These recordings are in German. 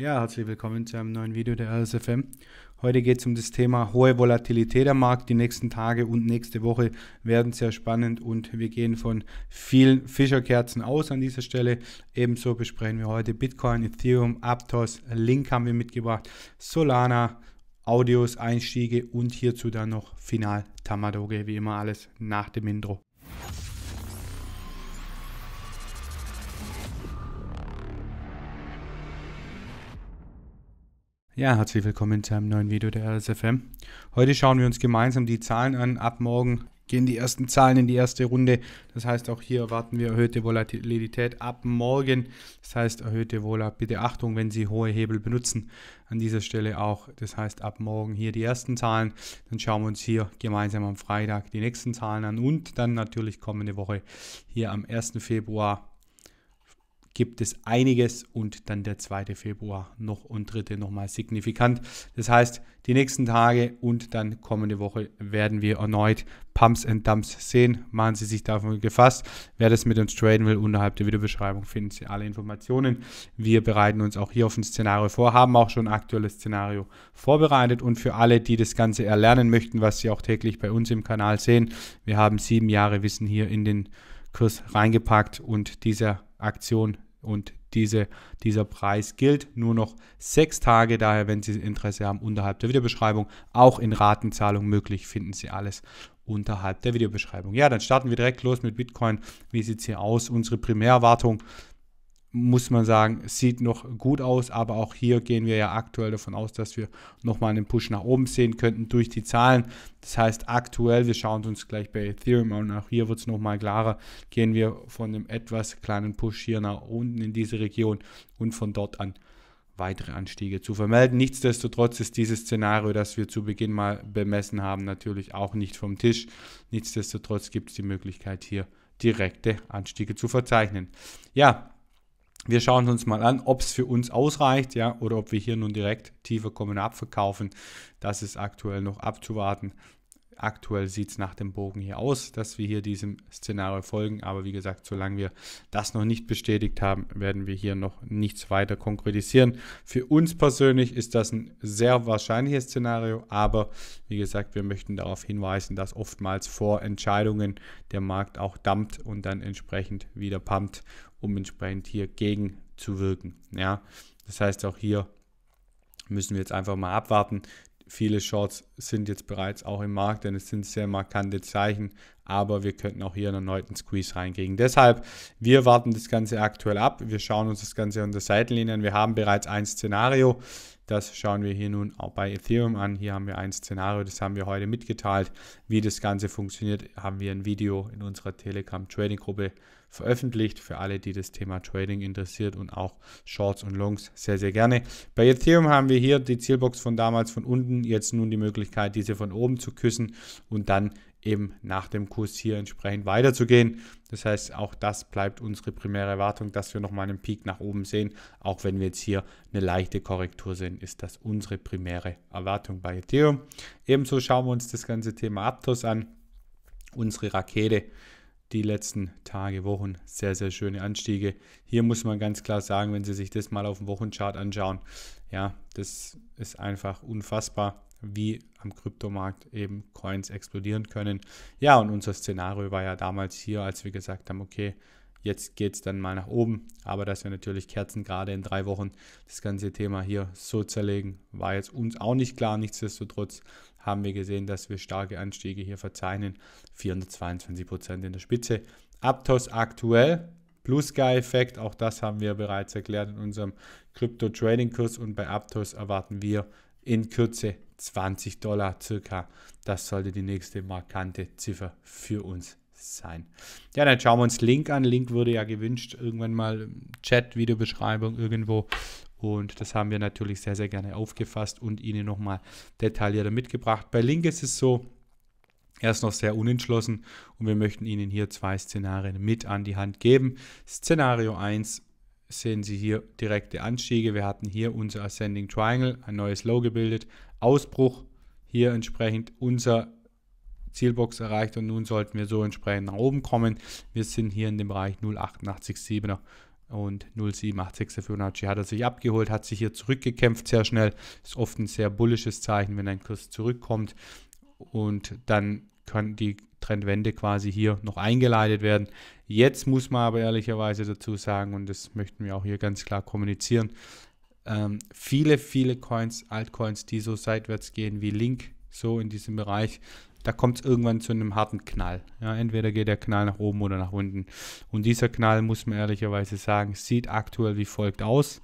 Ja, herzlich willkommen zu einem neuen Video der RSFM. Heute geht es um das Thema hohe Volatilität am Markt. Die nächsten Tage und nächste Woche werden sehr spannend und wir gehen von vielen Fischerkerzen aus an dieser Stelle. Ebenso besprechen wir heute Bitcoin, Ethereum, Aptos, Link haben wir mitgebracht, Solana, Audios, Einstiege und hierzu dann noch final Tamadoge, wie immer alles nach dem Intro. Ja, herzlich willkommen zu einem neuen Video der RSFM. Heute schauen wir uns gemeinsam die Zahlen an. Ab morgen gehen die ersten Zahlen in die erste Runde. Das heißt, auch hier erwarten wir erhöhte Volatilität ab morgen. Das heißt, erhöhte Volatilität. bitte Achtung, wenn Sie hohe Hebel benutzen. An dieser Stelle auch, das heißt, ab morgen hier die ersten Zahlen. Dann schauen wir uns hier gemeinsam am Freitag die nächsten Zahlen an und dann natürlich kommende Woche hier am 1. Februar gibt es einiges und dann der 2. Februar noch und 3. nochmal signifikant. Das heißt, die nächsten Tage und dann kommende Woche werden wir erneut Pumps and Dumps sehen. Machen Sie sich davon gefasst. Wer das mit uns traden will, unterhalb der Videobeschreibung finden Sie alle Informationen. Wir bereiten uns auch hier auf ein Szenario vor, haben auch schon ein aktuelles Szenario vorbereitet und für alle, die das Ganze erlernen möchten, was Sie auch täglich bei uns im Kanal sehen, wir haben sieben Jahre Wissen hier in den Kurs reingepackt und dieser Aktion und diese, dieser Preis gilt nur noch sechs Tage. Daher, wenn Sie Interesse haben, unterhalb der Videobeschreibung, auch in Ratenzahlung möglich, finden Sie alles unterhalb der Videobeschreibung. Ja, dann starten wir direkt los mit Bitcoin. Wie sieht es hier aus? Unsere Primärwartung muss man sagen, sieht noch gut aus, aber auch hier gehen wir ja aktuell davon aus, dass wir nochmal einen Push nach oben sehen könnten durch die Zahlen. Das heißt, aktuell, wir schauen uns gleich bei Ethereum an, auch hier wird es nochmal klarer, gehen wir von einem etwas kleinen Push hier nach unten in diese Region und von dort an weitere Anstiege zu vermelden. Nichtsdestotrotz ist dieses Szenario, das wir zu Beginn mal bemessen haben, natürlich auch nicht vom Tisch. Nichtsdestotrotz gibt es die Möglichkeit, hier direkte Anstiege zu verzeichnen. Ja, wir schauen uns mal an, ob es für uns ausreicht, ja, oder ob wir hier nun direkt tiefer kommen und abverkaufen. Das ist aktuell noch abzuwarten. Aktuell sieht es nach dem Bogen hier aus, dass wir hier diesem Szenario folgen. Aber wie gesagt, solange wir das noch nicht bestätigt haben, werden wir hier noch nichts weiter konkretisieren. Für uns persönlich ist das ein sehr wahrscheinliches Szenario. Aber wie gesagt, wir möchten darauf hinweisen, dass oftmals vor Entscheidungen der Markt auch dampft und dann entsprechend wieder pumpt um entsprechend hier gegenzuwirken. Ja, das heißt, auch hier müssen wir jetzt einfach mal abwarten. Viele Shorts sind jetzt bereits auch im Markt, denn es sind sehr markante Zeichen, aber wir könnten auch hier einen erneuten Squeeze reinkriegen. Deshalb, wir warten das Ganze aktuell ab. Wir schauen uns das Ganze an der Seitenlinie an. Wir haben bereits ein Szenario. Das schauen wir hier nun auch bei Ethereum an. Hier haben wir ein Szenario, das haben wir heute mitgeteilt. Wie das Ganze funktioniert, haben wir ein Video in unserer Telegram Trading Gruppe veröffentlicht. Für alle, die das Thema Trading interessiert und auch Shorts und Longs sehr, sehr gerne. Bei Ethereum haben wir hier die Zielbox von damals von unten, jetzt nun die Möglichkeit, diese von oben zu küssen und dann eben nach dem Kurs hier entsprechend weiterzugehen. Das heißt, auch das bleibt unsere primäre Erwartung, dass wir nochmal einen Peak nach oben sehen. Auch wenn wir jetzt hier eine leichte Korrektur sehen, ist das unsere primäre Erwartung bei Ethereum. Ebenso schauen wir uns das ganze Thema Aptos an. Unsere Rakete, die letzten Tage, Wochen, sehr, sehr schöne Anstiege. Hier muss man ganz klar sagen, wenn Sie sich das mal auf dem Wochenchart anschauen, ja, das ist einfach unfassbar wie am Kryptomarkt eben Coins explodieren können. Ja, und unser Szenario war ja damals hier, als wir gesagt haben, okay, jetzt geht es dann mal nach oben, aber dass wir natürlich Kerzen gerade in drei Wochen das ganze Thema hier so zerlegen, war jetzt uns auch nicht klar. Nichtsdestotrotz haben wir gesehen, dass wir starke Anstiege hier verzeichnen, 422 Prozent in der Spitze. Aptos aktuell, Blue Sky Effekt, auch das haben wir bereits erklärt in unserem Crypto Trading Kurs und bei Aptos erwarten wir in Kürze 20 Dollar circa. Das sollte die nächste markante Ziffer für uns sein. Ja, dann schauen wir uns Link an. Link wurde ja gewünscht, irgendwann mal Chat, Videobeschreibung irgendwo. Und das haben wir natürlich sehr, sehr gerne aufgefasst und Ihnen nochmal detaillierter mitgebracht. Bei Link ist es so, er ist noch sehr unentschlossen und wir möchten Ihnen hier zwei Szenarien mit an die Hand geben. Szenario 1, sehen Sie hier direkte Anstiege. Wir hatten hier unser Ascending Triangle, ein neues Low gebildet, Ausbruch, hier entsprechend unser Zielbox erreicht und nun sollten wir so entsprechend nach oben kommen. Wir sind hier in dem Bereich 0,887er und 0,786 Fibonacci hat er sich abgeholt, hat sich hier zurückgekämpft sehr schnell. Ist oft ein sehr bullisches Zeichen, wenn ein Kurs zurückkommt und dann kann die Trendwende quasi hier noch eingeleitet werden. Jetzt muss man aber ehrlicherweise dazu sagen, und das möchten wir auch hier ganz klar kommunizieren, ähm, viele, viele Coins, Altcoins, die so seitwärts gehen wie Link, so in diesem Bereich, da kommt es irgendwann zu einem harten Knall. Ja, entweder geht der Knall nach oben oder nach unten. Und dieser Knall, muss man ehrlicherweise sagen, sieht aktuell wie folgt aus.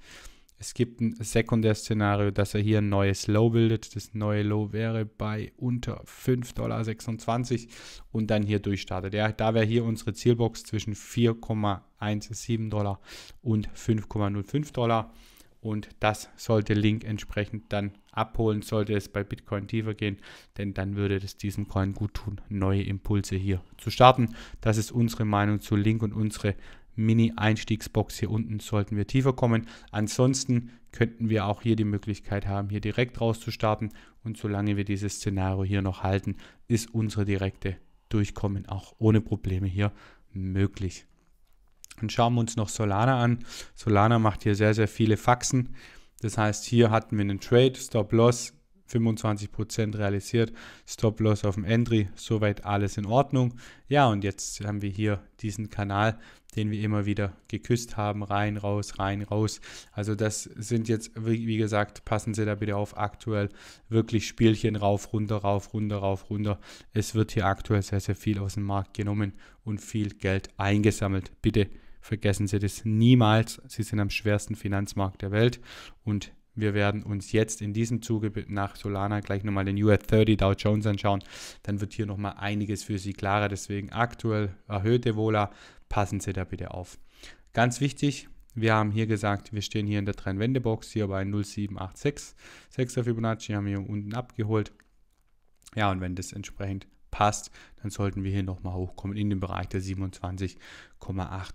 Es gibt ein Sekundärszenario, dass er hier ein neues Low bildet. Das neue Low wäre bei unter 5,26 Dollar und dann hier durchstartet. Ja, da wäre hier unsere Zielbox zwischen 4,17 Dollar und 5,05 Dollar. Und das sollte Link entsprechend dann abholen, sollte es bei Bitcoin tiefer gehen, denn dann würde es diesem Coin gut tun, neue Impulse hier zu starten. Das ist unsere Meinung zu Link und unsere Mini-Einstiegsbox hier unten sollten wir tiefer kommen. Ansonsten könnten wir auch hier die Möglichkeit haben, hier direkt rauszustarten. Und solange wir dieses Szenario hier noch halten, ist unsere direkte Durchkommen auch ohne Probleme hier möglich. Dann schauen wir uns noch Solana an. Solana macht hier sehr, sehr viele Faxen. Das heißt, hier hatten wir einen Trade, Stop-Loss, 25% realisiert, Stop-Loss auf dem Entry, soweit alles in Ordnung. Ja, und jetzt haben wir hier diesen Kanal, den wir immer wieder geküsst haben, rein, raus, rein, raus. Also das sind jetzt, wie gesagt, passen Sie da bitte auf, aktuell wirklich Spielchen rauf, runter, rauf, runter, rauf, runter. Es wird hier aktuell sehr, sehr viel aus dem Markt genommen und viel Geld eingesammelt. Bitte vergessen Sie das niemals. Sie sind am schwersten Finanzmarkt der Welt und wir werden uns jetzt in diesem Zuge nach Solana gleich nochmal den US 30 Dow Jones anschauen. Dann wird hier nochmal einiges für Sie klarer. Deswegen aktuell erhöhte Vola. Passen Sie da bitte auf. Ganz wichtig, wir haben hier gesagt, wir stehen hier in der Trendwendebox, hier bei 0786, 6er Fibonacci haben wir hier unten abgeholt. Ja, und wenn das entsprechend passt, dann sollten wir hier nochmal hochkommen in den Bereich der 27,8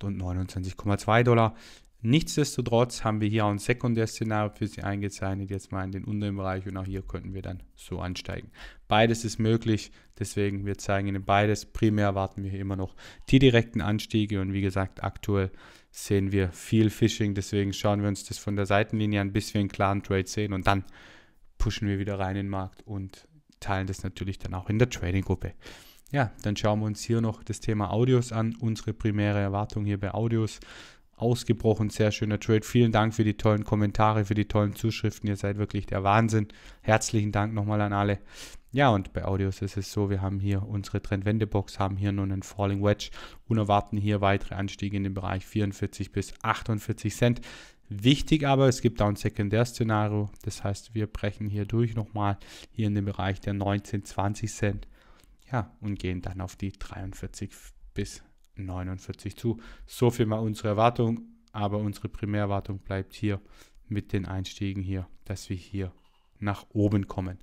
und 29,2 Dollar. Nichtsdestotrotz haben wir hier auch ein Sekundärszenario für Sie eingezeichnet, jetzt mal in den unteren Bereich und auch hier könnten wir dann so ansteigen. Beides ist möglich, deswegen wir zeigen Ihnen beides. Primär erwarten wir hier immer noch die direkten Anstiege und wie gesagt, aktuell sehen wir viel Phishing, deswegen schauen wir uns das von der Seitenlinie an, bis wir einen klaren Trade sehen und dann pushen wir wieder rein in den Markt und teilen das natürlich dann auch in der Trading-Gruppe. Ja, dann schauen wir uns hier noch das Thema Audios an, unsere primäre Erwartung hier bei Audios ausgebrochen sehr schöner Trade. Vielen Dank für die tollen Kommentare, für die tollen Zuschriften. Ihr seid wirklich der Wahnsinn. Herzlichen Dank nochmal an alle. Ja, und bei Audios ist es so, wir haben hier unsere Trendwendebox, haben hier nun einen Falling Wedge und erwarten hier weitere Anstiege in den Bereich 44 bis 48 Cent. Wichtig aber, es gibt da ein Sekundärszenario, das heißt, wir brechen hier durch nochmal, hier in den Bereich der 19, 20 Cent, ja, und gehen dann auf die 43 bis 48. 49 zu. So viel mal unsere Erwartung, aber unsere Primärwartung bleibt hier mit den Einstiegen hier, dass wir hier nach oben kommen.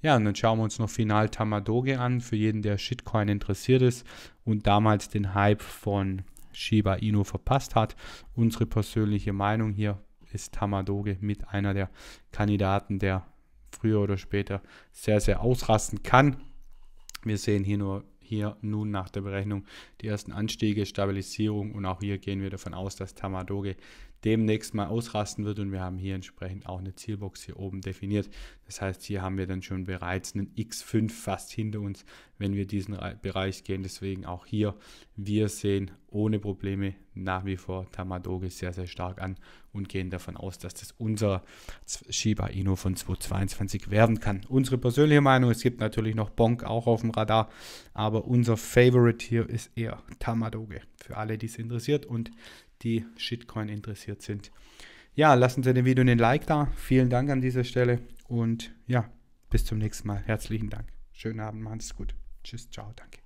Ja, und dann schauen wir uns noch final Tamadoge an, für jeden, der Shitcoin interessiert ist und damals den Hype von Shiba Inu verpasst hat. Unsere persönliche Meinung hier ist Tamadoge mit einer der Kandidaten, der früher oder später sehr, sehr ausrasten kann. Wir sehen hier nur hier nun nach der Berechnung die ersten Anstiege, Stabilisierung und auch hier gehen wir davon aus, dass Tamadoge demnächst mal ausrasten wird. Und wir haben hier entsprechend auch eine Zielbox hier oben definiert. Das heißt, hier haben wir dann schon bereits einen X5 fast hinter uns, wenn wir diesen Bereich gehen. Deswegen auch hier, wir sehen ohne Probleme nach wie vor Tamadoge sehr, sehr stark an und gehen davon aus, dass das unser Shiba Inu von 2022 werden kann. Unsere persönliche Meinung, es gibt natürlich noch Bonk auch auf dem Radar, aber unser Favorite hier ist eher Tamadoge. Für alle, die es interessiert und die Shitcoin interessiert sind. Ja, lassen Sie dem Video einen Like da. Vielen Dank an dieser Stelle und ja, bis zum nächsten Mal. Herzlichen Dank. Schönen Abend, machen Sie es gut. Tschüss, ciao, danke.